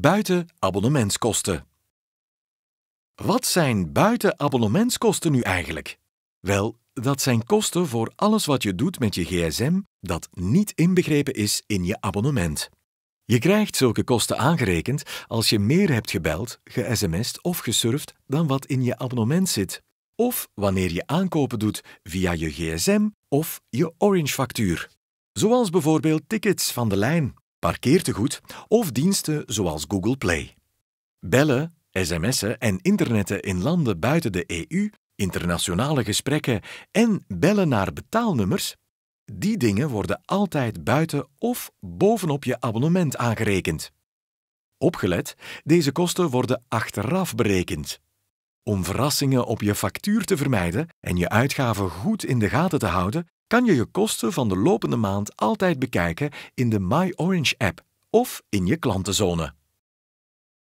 Buiten abonnementskosten. Wat zijn buiten abonnementskosten nu eigenlijk? Wel, dat zijn kosten voor alles wat je doet met je gsm dat niet inbegrepen is in je abonnement. Je krijgt zulke kosten aangerekend als je meer hebt gebeld, ge smst of gesurfd dan wat in je abonnement zit. Of wanneer je aankopen doet via je gsm of je Orange-factuur. Zoals bijvoorbeeld tickets van de lijn parkeertegoed of diensten zoals Google Play. Bellen, sms'en en internetten in landen buiten de EU, internationale gesprekken en bellen naar betaalnummers, die dingen worden altijd buiten of bovenop je abonnement aangerekend. Opgelet, deze kosten worden achteraf berekend. Om verrassingen op je factuur te vermijden en je uitgaven goed in de gaten te houden, kan je je kosten van de lopende maand altijd bekijken in de myorange app of in je klantenzone.